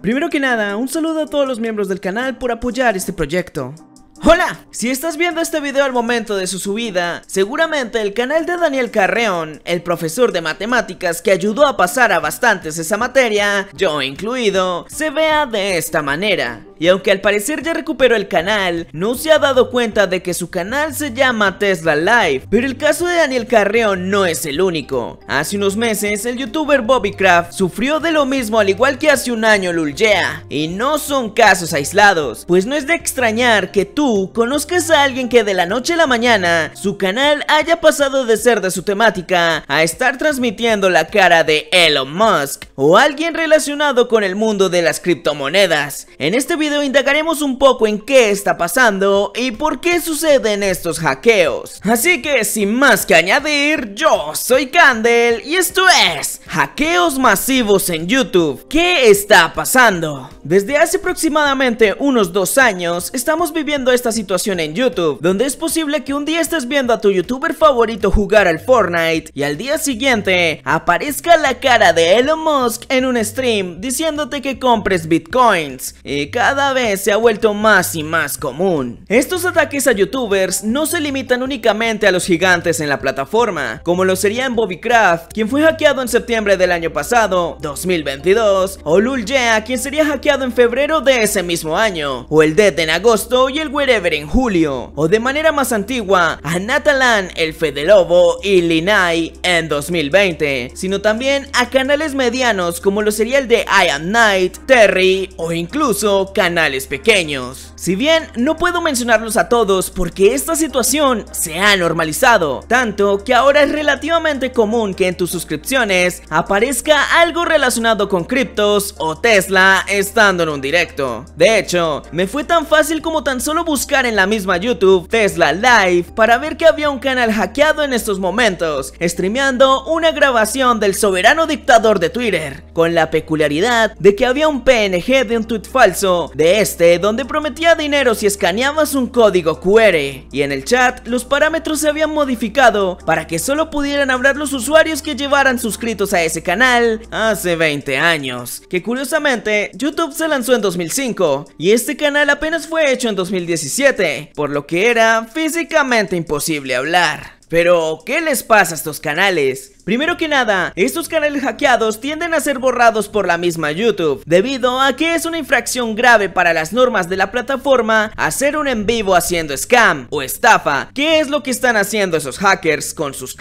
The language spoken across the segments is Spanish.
Primero que nada, un saludo a todos los miembros del canal por apoyar este proyecto. ¡Hola! Si estás viendo este video al momento de su subida, seguramente el canal de Daniel Carreón, el profesor de matemáticas que ayudó a pasar a bastantes esa materia, yo incluido, se vea de esta manera y aunque al parecer ya recuperó el canal, no se ha dado cuenta de que su canal se llama Tesla Live, pero el caso de Daniel Carreón no es el único. Hace unos meses el youtuber Bobby Craft sufrió de lo mismo al igual que hace un año Luljea, y no son casos aislados, pues no es de extrañar que tú conozcas a alguien que de la noche a la mañana su canal haya pasado de ser de su temática a estar transmitiendo la cara de Elon Musk o alguien relacionado con el mundo de las criptomonedas. En este video video indagaremos un poco en qué está pasando y por qué suceden estos hackeos. Así que sin más que añadir, yo soy Candle y esto es Hackeos Masivos en YouTube. ¿Qué está pasando? Desde hace aproximadamente unos dos años estamos viviendo esta situación en YouTube, donde es posible que un día estés viendo a tu youtuber favorito jugar al Fortnite y al día siguiente aparezca la cara de Elon Musk en un stream diciéndote que compres bitcoins y cada cada vez se ha vuelto más y más común. Estos ataques a youtubers no se limitan únicamente a los gigantes en la plataforma, como lo serían Bobby Craft, quien fue hackeado en septiembre del año pasado, 2022, o Lul quien sería hackeado en febrero de ese mismo año, o el Dead en agosto y el Wherever en julio, o de manera más antigua, a Natalan, el de Lobo y Linai en 2020, sino también a canales medianos como lo sería el de I Am Night, Terry o incluso canales pequeños. Si bien no puedo mencionarlos a todos porque esta situación se ha normalizado, tanto que ahora es relativamente común que en tus suscripciones aparezca algo relacionado con criptos o Tesla estando en un directo. De hecho, me fue tan fácil como tan solo buscar en la misma YouTube Tesla Live para ver que había un canal hackeado en estos momentos, streameando una grabación del soberano dictador de Twitter, con la peculiaridad de que había un PNG de un tweet falso de este donde prometía dinero si escaneabas un código QR y en el chat los parámetros se habían modificado para que solo pudieran hablar los usuarios que llevaran suscritos a ese canal hace 20 años, que curiosamente YouTube se lanzó en 2005 y este canal apenas fue hecho en 2017, por lo que era físicamente imposible hablar. Pero, ¿qué les pasa a estos canales? Primero que nada, estos canales hackeados tienden a ser borrados por la misma YouTube, debido a que es una infracción grave para las normas de la plataforma hacer un en vivo haciendo scam o estafa, que es lo que están haciendo esos hackers con sus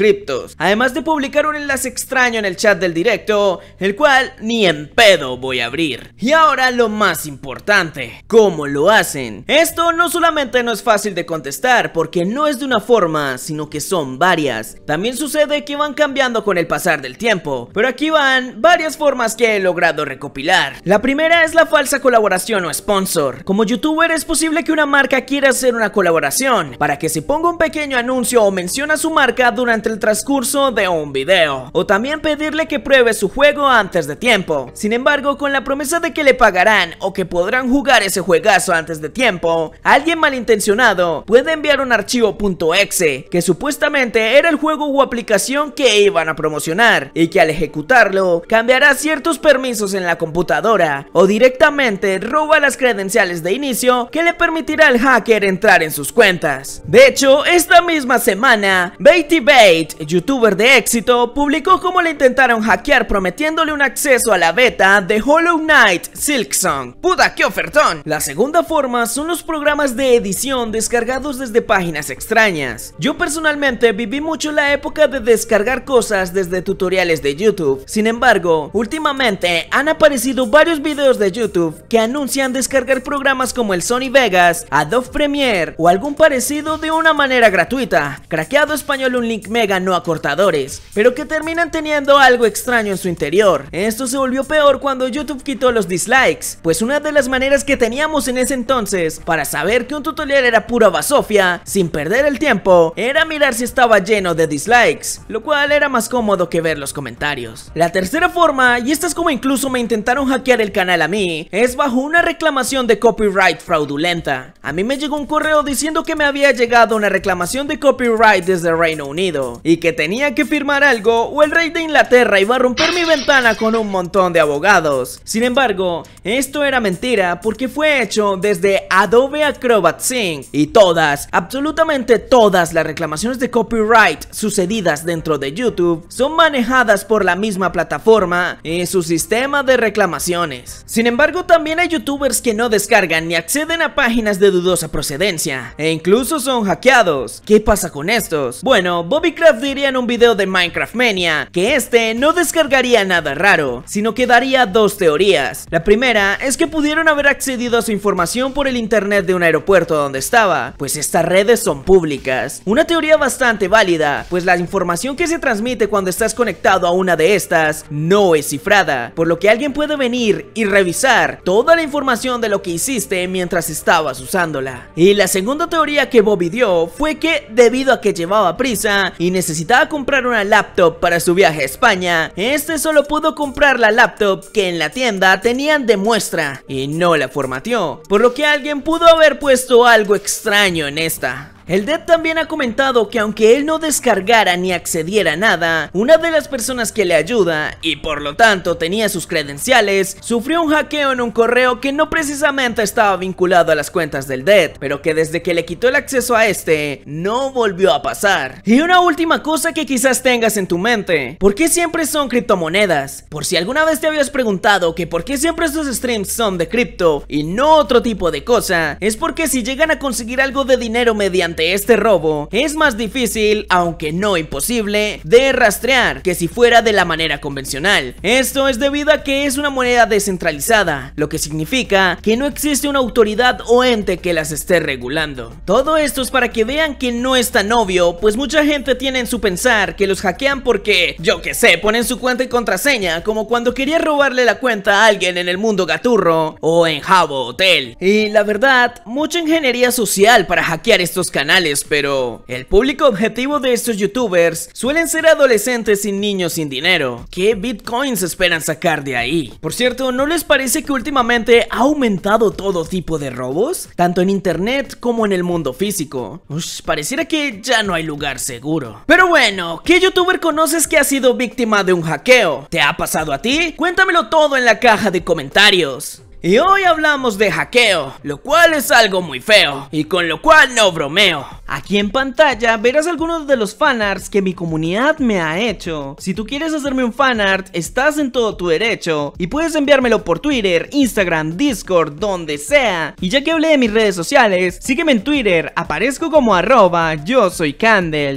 Además de publicar un enlace extraño en el chat del directo, el cual ni en pedo voy a abrir. Y ahora lo más importante, ¿cómo lo hacen? Esto no solamente no es fácil de contestar, porque no es de una forma, sino que son varias. También sucede que van cambiando con el pasar del tiempo, pero aquí van varias formas que he logrado recopilar. La primera es la falsa colaboración o sponsor. Como youtuber es posible que una marca quiera hacer una colaboración, para que se ponga un pequeño anuncio o menciona su marca durante el transcurso de un video, o también pedirle que pruebe su juego antes de tiempo. Sin embargo, con la promesa de que le pagarán o que podrán jugar ese juegazo antes de tiempo, alguien malintencionado puede enviar un archivo .exe que supuestamente era el juego o aplicación que iban a promocionar y que al ejecutarlo cambiará ciertos permisos en la computadora o directamente roba las credenciales de inicio que le permitirá al hacker entrar en sus cuentas. De hecho, esta misma semana, Beatty Bait, youtuber de éxito, publicó cómo le intentaron hackear prometiéndole un acceso a la beta de Hollow Knight Silksong. ¡Puta, qué ofertón! La segunda forma son los programas de edición descargados desde páginas extrañas. Yo personalmente viví mucho la época de descargar cosas desde tutoriales de YouTube. Sin embargo, últimamente han aparecido varios videos de YouTube que anuncian descargar programas como el Sony Vegas, Adobe Premiere o algún parecido de una manera gratuita, craqueado español un link mega no acortadores, pero que terminan teniendo algo extraño en su interior. Esto se volvió peor cuando YouTube quitó los dislikes, pues una de las maneras que teníamos en ese entonces para saber que un tutorial era pura basofia, sin perder el tiempo, era mirar si estaba lleno de dislikes, lo cual era más cómodo que ver los comentarios. La tercera forma, y esta es como incluso me intentaron hackear el canal a mí, es bajo una reclamación de copyright fraudulenta. A mí me llegó un correo diciendo que me había llegado una reclamación de copyright desde Reino Unido y que tenía que firmar algo o el rey de Inglaterra iba a romper mi ventana con un montón de abogados. Sin embargo, esto era mentira porque fue hecho desde Adobe Acrobat Sync y todas, absolutamente todas las reclamaciones de copyright sucedidas dentro de YouTube son manejadas por la misma plataforma y su sistema de reclamaciones. Sin embargo, también hay youtubers que no descargan ni acceden a páginas de dudosa procedencia e incluso son hackeados. ¿Qué pasa con estos? Bueno, BobbyCraft diría en un video de Minecraft Mania que este no descargaría nada raro, sino que daría dos teorías. La primera es que pudieron haber accedido a su información por el internet de un aeropuerto donde estaba, pues estas redes son públicas. Una teoría bastante válida, pues la información que se transmite cuando estás conectado a una de estas no es cifrada, por lo que alguien puede venir y revisar toda la información de lo que hiciste mientras estabas usándola. Y la segunda teoría que Bobby dio fue que debido a que llevaba prisa y necesitaba comprar una laptop para su viaje a España, este solo pudo comprar la laptop que en la tienda tenían de muestra y no la formateó, por lo que alguien pudo haber puesto algo extraño en esta. El Dead también ha comentado que aunque él no descargara ni accediera a nada, una de las personas que le ayuda, y por lo tanto tenía sus credenciales, sufrió un hackeo en un correo que no precisamente estaba vinculado a las cuentas del Dead, pero que desde que le quitó el acceso a este, no volvió a pasar. Y una última cosa que quizás tengas en tu mente, ¿por qué siempre son criptomonedas? Por si alguna vez te habías preguntado que por qué siempre estos streams son de cripto y no otro tipo de cosa, es porque si llegan a conseguir algo de dinero mediante este robo es más difícil, aunque no imposible, de rastrear que si fuera de la manera convencional. Esto es debido a que es una moneda descentralizada, lo que significa que no existe una autoridad o ente que las esté regulando. Todo esto es para que vean que no es tan obvio, pues mucha gente tiene en su pensar que los hackean porque, yo que sé, ponen su cuenta y contraseña, como cuando quería robarle la cuenta a alguien en el mundo gaturro o en Jabo Hotel. Y la verdad, mucha ingeniería social para hackear estos canales pero el público objetivo de estos youtubers suelen ser adolescentes y niños sin dinero. ¿Qué bitcoins esperan sacar de ahí? Por cierto, ¿no les parece que últimamente ha aumentado todo tipo de robos? Tanto en internet como en el mundo físico. Ush, pareciera que ya no hay lugar seguro. Pero bueno, ¿qué youtuber conoces que ha sido víctima de un hackeo? ¿Te ha pasado a ti? Cuéntamelo todo en la caja de comentarios. Y hoy hablamos de hackeo, lo cual es algo muy feo y con lo cual no bromeo. Aquí en pantalla verás algunos de los fanarts que mi comunidad me ha hecho. Si tú quieres hacerme un fanart, estás en todo tu derecho y puedes enviármelo por Twitter, Instagram, Discord, donde sea. Y ya que hablé de mis redes sociales, sígueme en Twitter, aparezco como arroba yo soy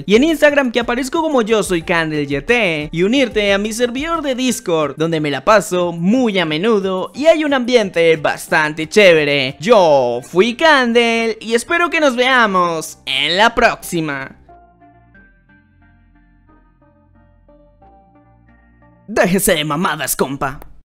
y en Instagram que aparezco como yo soy y unirte a mi servidor de Discord donde me la paso muy a menudo y hay un ambiente bastante chévere. Yo fui Candle y espero que nos veamos en en la próxima. Déjese de mamadas, compa.